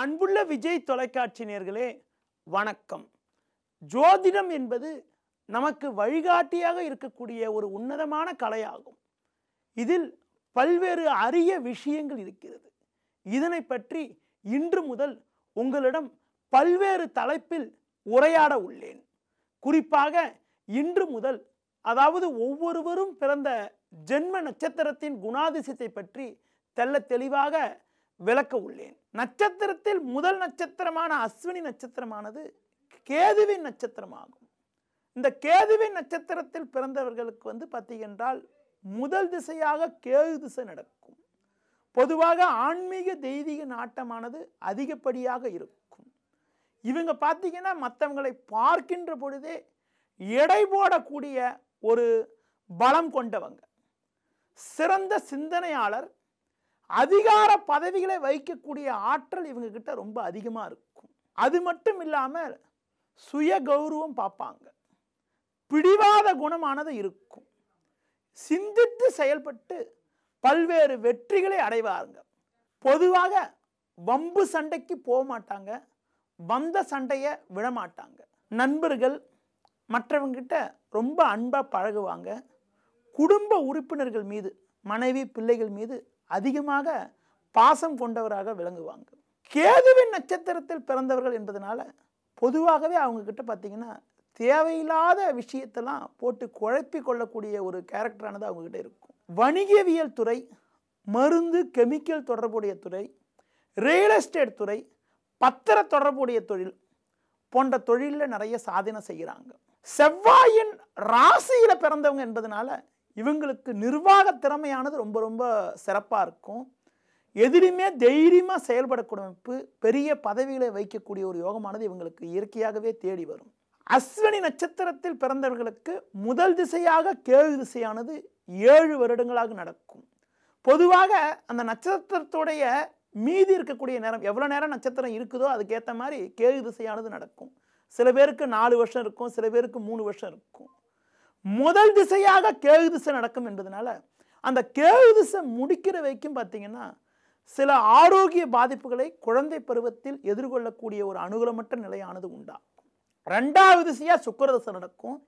அன்புள்ள விஜய் தொலைக்காட்சி நேர்களே வணக்கம் ஜோதிடம் என்பது நமக்கு வழிகாட்டியாக இருக்கக்கூடிய ஒரு உன்னதமான கலையாகும் இதில் பல்வேறு அரிய விஷயங்கள் இருக்கிறது இதனை பற்றி இன்று முதல் உங்களிடம் பல்வேறு தலைப்பில் உரையாட உள்ளேன் குறிப்பாக இன்று முதல் அதாவது ஒவ்வொருவரும் பிறந்த ஜென்ம நட்சத்திரத்தின் குணாதிசயத்தை பற்றி தெல்ல தெளிவாக விளக்க உள்ளேன் நட்சத்திரத்தில் முதல் நட்சத்திரமான அஸ்வினி நட்சத்திரமானது கேதுவின் நட்சத்திரமாகும் இந்த கேதுவின் நட்சத்திரத்தில் பிறந்தவர்களுக்கு வந்து பார்த்தீங்கன்றால் முதல் திசையாக கேது திசை நடக்கும் பொதுவாக ஆன்மீக தெய்வீக நாட்டமானது அதிகப்படியாக இருக்கும் இவங்க பார்த்தீங்கன்னா மற்றவங்களை பார்க்கின்ற பொழுதே எடை போடக்கூடிய ஒரு பலம் கொண்டவங்க சிறந்த சிந்தனையாளர் அதிகார பதவிகளை வைக்கக்கூடிய ஆற்றல் இவங்கக்கிட்ட ரொம்ப அதிகமாக இருக்கும் அது மட்டும் இல்லாமல் சுய கௌரவம் பார்ப்பாங்க பிடிவாத குணமானது இருக்கும் சிந்தித்து செயல்பட்டு பல்வேறு வெற்றிகளை அடைவாருங்க பொதுவாக வம்பு சண்டைக்கு போக மாட்டாங்க வந்த சண்டையை விடமாட்டாங்க நண்பர்கள் மற்றவங்கிட்ட ரொம்ப அன்பாக பழகுவாங்க குடும்ப உறுப்பினர்கள் மீது மனைவி பிள்ளைகள் மீது அதிகமாக பாசம் கொண்டவராக விளங்குவாங்க கேதுவின் நட்சத்திரத்தில் பிறந்தவர்கள் என்பதனால பொதுவாகவே அவங்கக்கிட்ட பார்த்தீங்கன்னா தேவையில்லாத விஷயத்தெல்லாம் போட்டு குழப்பி கொள்ளக்கூடிய ஒரு கேரக்டரானது அவங்கக்கிட்ட இருக்கும் வணிகவியல் துறை மருந்து கெமிக்கல் தொடர்புடைய துறை ரியல் எஸ்டேட் துறை பத்திர தொடர்புடைய தொழில் போன்ற தொழிலில் நிறைய சாதனை செய்கிறாங்க செவ்வாயின் ராசியில் பிறந்தவங்க என்பதனால இவங்களுக்கு நிர்வாக திறமையானது ரொம்ப ரொம்ப சிறப்பாக இருக்கும் எதிலுமே தைரியமாக செயல்படக்கூடிய அமைப்பு பெரிய பதவிகளை வைக்கக்கூடிய ஒரு யோகமானது இவங்களுக்கு இயற்கையாகவே தேடி வரும் அஸ்வினி நட்சத்திரத்தில் பிறந்தவர்களுக்கு முதல் திசையாக கேள்வி திசையானது ஏழு வருடங்களாக நடக்கும் பொதுவாக அந்த நட்சத்திரத்துடைய மீதி இருக்கக்கூடிய நேரம் எவ்வளோ நேரம் நட்சத்திரம் இருக்குதோ அதுக்கேற்ற மாதிரி கேள்வி திசையானது நடக்கும் சில பேருக்கு நாலு வருஷம் இருக்கும் சில பேருக்கு மூணு வருஷம் இருக்கும் முதல் திசையாக கேது திசை நடக்கும் என்பதனால அந்த கேது திசை முடிக்கிற வரைக்கும் பார்த்தீங்கன்னா சில ஆரோக்கிய பாதிப்புகளை குழந்தை பருவத்தில் எதிர்கொள்ளக்கூடிய ஒரு அனுகூலமற்ற நிலையானது உண்டா ரெண்டாவது திசையாக சுக்கரதசை நடக்கும்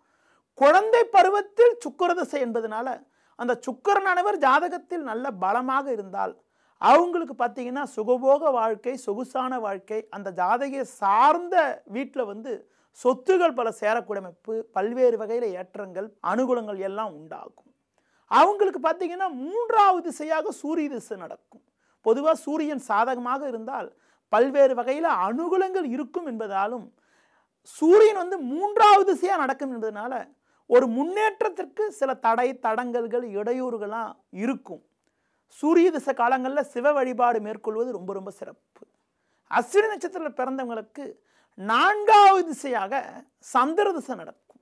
குழந்தை பருவத்தில் சுக்கரதசை என்பதனால அந்த சுக்கரன் அனைவர் ஜாதகத்தில் நல்ல பலமாக இருந்தால் அவங்களுக்கு பார்த்தீங்கன்னா சுகபோக வாழ்க்கை சொகுசான வாழ்க்கை அந்த ஜாதகையை சார்ந்த வீட்டில் வந்து சொத்துகள் பல சேரக்கூடமைப்பு பல்வேறு வகையில் ஏற்றங்கள் அனுகூலங்கள் எல்லாம் உண்டாகும் அவங்களுக்கு பார்த்தீங்கன்னா மூன்றாவது திசையாக சூரிய திசை நடக்கும் பொதுவாக சூரியன் சாதகமாக இருந்தால் பல்வேறு வகையில் அனுகூலங்கள் இருக்கும் என்பதாலும் சூரியன் வந்து மூன்றாவது திசையாக நடக்கும் என்பதனால ஒரு முன்னேற்றத்திற்கு சில தடை தடங்கல்கள் இடையூறுகளாக இருக்கும் சூரிய திசை காலங்களில் சிவ வழிபாடு மேற்கொள்வது ரொம்ப ரொம்ப சிறப்பு அஸ்வினி நட்சத்திரத்தில் பிறந்தவங்களுக்கு நான்காவது திசையாக சந்திர திசை நடக்கும்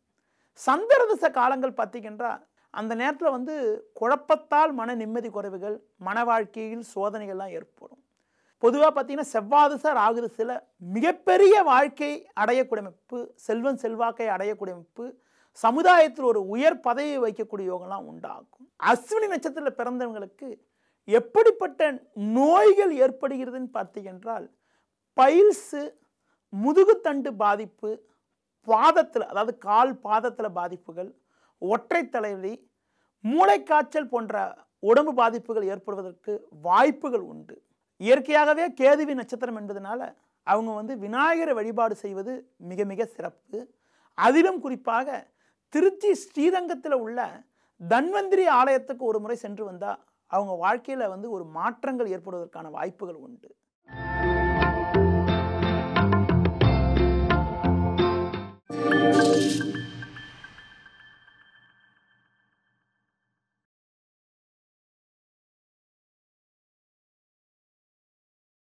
சந்திர திசை காலங்கள் பார்த்திங்கன்றா அந்த நேரத்தில் வந்து குழப்பத்தால் மன நிம்மதி குறைவுகள் மன வாழ்க்கையில் சோதனைகள்லாம் ஏற்படும் பொதுவாக பார்த்திங்கன்னா செவ்வாதிசை ராகுதிசையில் மிகப்பெரிய வாழ்க்கை அடையக்கூடிய அமைப்பு செல்வன் செல்வாக்கை அடையக்கூடிய அமைப்பு சமுதாயத்தில் ஒரு உயர் பதவியை வைக்கக்கூடிய யோகம்லாம் உண்டாகும் அஸ்வினி நட்சத்திரத்தில் பிறந்தவங்களுக்கு எப்படிப்பட்ட நோய்கள் ஏற்படுகிறதுன்னு பார்த்திங்கன்றால் பைல்ஸு முதுகுத்தண்டு பாதிப்பு பாதத்தில் அதாவது கால் பாதத்தில் பாதிப்புகள் ஒற்றை தலைவலி மூளைக்காய்ச்சல் போன்ற உடம்பு பாதிப்புகள் ஏற்படுவதற்கு வாய்ப்புகள் உண்டு இயற்கையாகவே கேதுவி நட்சத்திரம் என்பதனால அவங்க வந்து விநாயகரை வழிபாடு செய்வது மிக மிக சிறப்பு அதிலும் குறிப்பாக திருச்சி ஸ்ரீரங்கத்தில் உள்ள தன்வந்திரி ஆலயத்துக்கு ஒரு முறை சென்று வந்தால் அவங்க வாழ்க்கையில் வந்து ஒரு மாற்றங்கள் ஏற்படுவதற்கான வாய்ப்புகள் உண்டு Música